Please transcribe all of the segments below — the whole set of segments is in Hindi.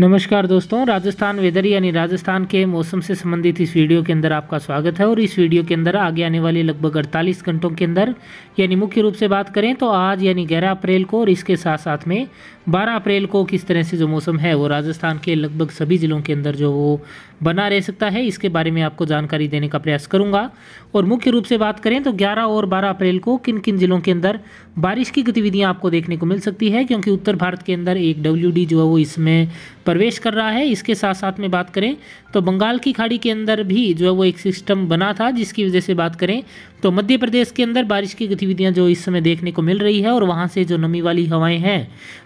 नमस्कार दोस्तों राजस्थान वेदर यानी राजस्थान के मौसम से संबंधित इस वीडियो के अंदर आपका स्वागत है और इस वीडियो के अंदर आगे आने वाले लगभग अड़तालीस घंटों के अंदर यानी मुख्य रूप से बात करें तो आज यानी ग्यारह अप्रैल को और इसके साथ साथ में बारह अप्रैल को किस तरह से जो मौसम है वो राजस्थान के लगभग सभी ज़िलों के अंदर जो वो बना रह सकता है इसके बारे में आपको जानकारी देने का प्रयास करूंगा और मुख्य रूप से बात करें तो 11 और 12 अप्रैल को किन किन जिलों के अंदर बारिश की गतिविधियां आपको देखने को मिल सकती है क्योंकि उत्तर भारत के अंदर एक डब्ल्यू जो है वो इसमें प्रवेश कर रहा है इसके साथ साथ में बात करें तो बंगाल की खाड़ी के अंदर भी जो है वो एक सिस्टम बना था जिसकी वजह से बात करें तो मध्य प्रदेश के अंदर बारिश की गतिविधियाँ जो इस समय देखने को मिल रही है और वहाँ से जो नमी वाली हवाएँ हैं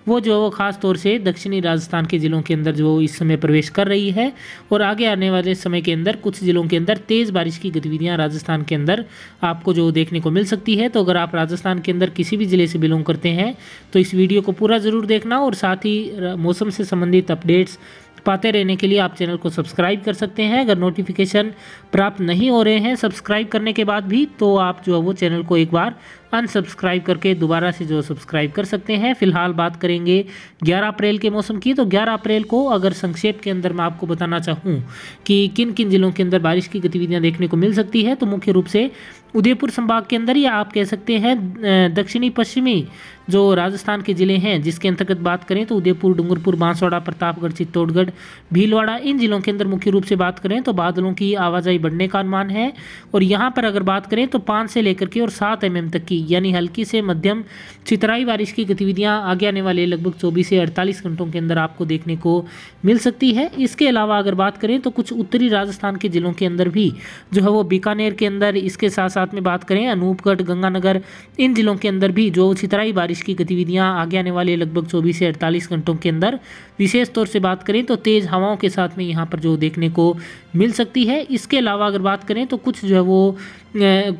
वो जो है वो खासतौर से दक्षिणी राजस्थान के ज़िलों के अंदर जो इस समय प्रवेश कर रही है और आगे आगे आने वाले समय के अंदर कुछ ज़िलों के अंदर तेज़ बारिश की गतिविधियां राजस्थान के अंदर आपको जो देखने को मिल सकती है तो अगर आप राजस्थान के अंदर किसी भी ज़िले से बिलोंग करते हैं तो इस वीडियो को पूरा ज़रूर देखना और साथ ही मौसम से संबंधित अपडेट्स पाते रहने के लिए आप चैनल को सब्सक्राइब कर सकते हैं अगर नोटिफिकेशन प्राप्त नहीं हो रहे हैं सब्सक्राइब करने के बाद भी तो आप जो है वो चैनल को एक बार अनसब्सक्राइब करके दोबारा से जो सब्सक्राइब कर सकते हैं फिलहाल बात करेंगे 11 अप्रैल के मौसम की तो 11 अप्रैल को अगर संक्षेप के अंदर मैं आपको बताना चाहूँ कि किन किन जिलों के अंदर बारिश की गतिविधियाँ देखने को मिल सकती है तो मुख्य रूप से उदयपुर संभाग के अंदर या आप कह सकते हैं दक्षिणी पश्चिमी जो राजस्थान के ज़िले हैं जिसके अंतर्गत बात करें तो उदयपुर डूंगरपुर बांसवाड़ा प्रतापगढ़ चित्तौड़गढ़ भीलवाड़ा इन जिलों के अंदर मुख्य रूप से बात करें तो बादलों की आवाजाही बढ़ने का अनुमान है और यहाँ पर अगर बात करें तो पाँच से लेकर के और सात एम तक की यानी हल्की से मध्यम चितराई बारिश की गतिविधियां आगे आने वाले लगभग चौबीस से अड़तालीस घंटों के अंदर आपको देखने को मिल सकती है इसके अलावा अगर बात करें तो कुछ उत्तरी राजस्थान के ज़िलों के अंदर भी जो है वो बीकानेर के अंदर इसके साथ साथ में बात करें अनूपगढ़ गंगानगर इन ज़िलों के अंदर भी जो चितराई बारिश की गतिविधियाँ आगे आने वाले लगभग चौबीस से अड़तालीस घंटों के अंदर विशेष तौर से बात करें तो तेज़ हवाओं के साथ में यहाँ पर जो देखने को मिल सकती है इसके अलावा अगर बात करें तो कुछ जो है वो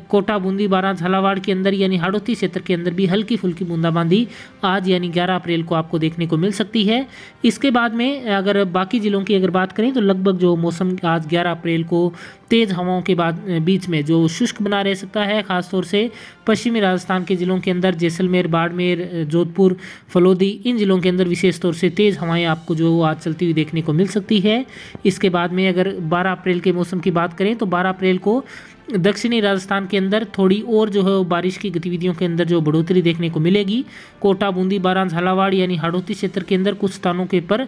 कोटा बूंदी बारा झालावाड़ के अंदर यानी यानी हाड़ोती क्षेत्र के अंदर भी हल्की फुल्की बूंदाबांदी आज यानी 11 अप्रैल को आपको देखने को मिल सकती है इसके बाद में अगर बाकी ज़िलों की अगर बात करें तो लगभग जो मौसम आज 11 अप्रैल को तेज़ हवाओं के बाद बीच में जो शुष्क बना रह सकता है खासतौर से पश्चिमी राजस्थान के ज़िलों के अंदर जैसलमेर बाड़मेर जोधपुर फलोदी इन ज़िलों के अंदर विशेष तौर से तेज़ हवाएं आपको जो आज चलती हुई देखने को मिल सकती है इसके बाद में अगर 12 अप्रैल के मौसम की बात करें तो 12 अप्रैल को दक्षिणी राजस्थान के अंदर थोड़ी और जो है बारिश की गतिविधियों के अंदर जो बढ़ोतरी देखने को मिलेगी कोटा बूंदी बारां झालावाड़ यानी हड़ौती क्षेत्र के अंदर कुछ स्थानों के पर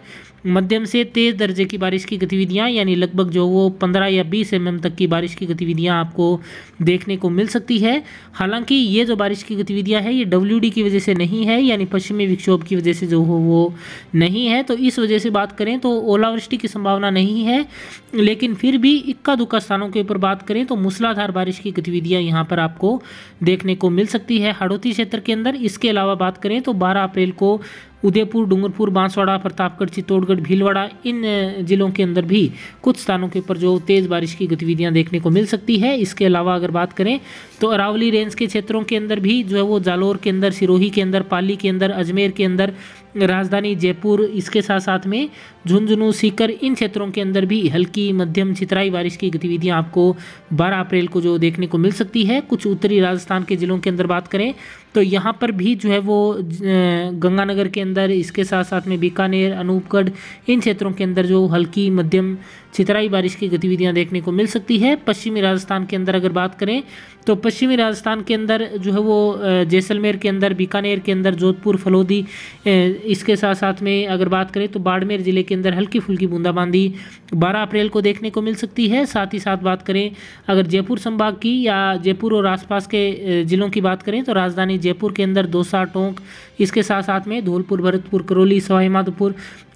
मध्यम से तेज़ दर्जे की बारिश की गतिविधियाँ यानी लगभग जो वो पंद्रह या बीस एम तक की बारिश की गतिविधियाँ आपको देखने को मिल सकती है हालांकि ये जो बारिश की गतिविधियाँ हैं ये डब्ल्यू की वजह से नहीं है यानी पश्चिमी विक्षोभ की वजह से जो हो वो नहीं है तो इस वजह से बात करें तो ओलावृष्टि की संभावना नहीं है लेकिन फिर भी इक्का दुक्का स्थानों के ऊपर बात करें तो मूसला मूसलाधार बारिश की गतिविधियां यहां पर आपको देखने को मिल सकती है हड़ौती क्षेत्र के अंदर इसके अलावा बात करें तो 12 अप्रैल को उदयपुर डूंगरपुर बांसवाड़ा प्रतापगढ़ चित्तौड़गढ़ भीलवाड़ा इन जिलों के अंदर भी कुछ स्थानों के ऊपर जो तेज़ बारिश की गतिविधियाँ देखने को मिल सकती है इसके अलावा अगर बात करें तो अरावली रेंज के क्षेत्रों के अंदर भी जो है वो जालोर के अंदर सिरोही के अंदर पाली के अंदर अजमेर के अंदर राजधानी जयपुर इसके साथ साथ में झुंझुनू सीकर इन क्षेत्रों के अंदर भी हल्की मध्यम चित्राई बारिश की गतिविधियां आपको 12 अप्रैल को जो देखने को मिल सकती है कुछ उत्तरी राजस्थान के ज़िलों के अंदर बात करें तो यहाँ पर भी जो है वो गंगानगर के अंदर इसके साथ साथ में बीकानेर अनूपगढ़ इन क्षेत्रों के अंदर जो हल्की मध्यम चितराई बारिश की गतिविधियाँ देखने को मिल सकती है पश्चिमी राजस्थान के अंदर अगर बात करें तो पश्चिमी राजस्थान के अंदर जो है वो जैसलमेर के अंदर बीकानेर के अंदर जोधपुर फलोदी इसके साथ साथ में अगर बात करें तो बाड़मेर ज़िले के अंदर हल्की फुल्की बूंदाबांदी 12 अप्रैल को देखने को मिल सकती है साथ ही साथ बात करें अगर जयपुर संभाग की या जयपुर और आसपास के ज़िलों की बात करें तो राजधानी जयपुर के अंदर दोसा टोंक इसके साथ साथ में धौलपुर भरतपुर करौली सवाई माधोपुर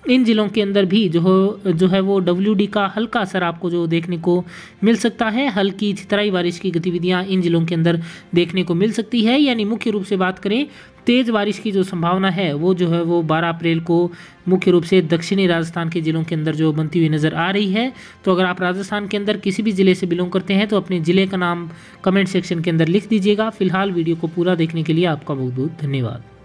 इन ज़िलों के अंदर भी जो जो है वो डब्ल्यू का हल्का असर आपको जो देखने को मिल सकता है हल्की छितराई बारिश की गतिविधियाँ इन ज़िलों के अंदर देखने को मिल सकती है यानी मुख्य रूप से बात करें तेज़ बारिश की जो संभावना है वो जो है वो 12 अप्रैल को मुख्य रूप से दक्षिणी राजस्थान के ज़िलों के अंदर जो बनती हुई नज़र आ रही है तो अगर आप राजस्थान के अंदर किसी भी ज़िले से बिलोंग करते हैं तो अपने ज़िले का नाम कमेंट सेक्शन के अंदर लिख दीजिएगा फिलहाल वीडियो को पूरा देखने के लिए आपका बहुत बहुत धन्यवाद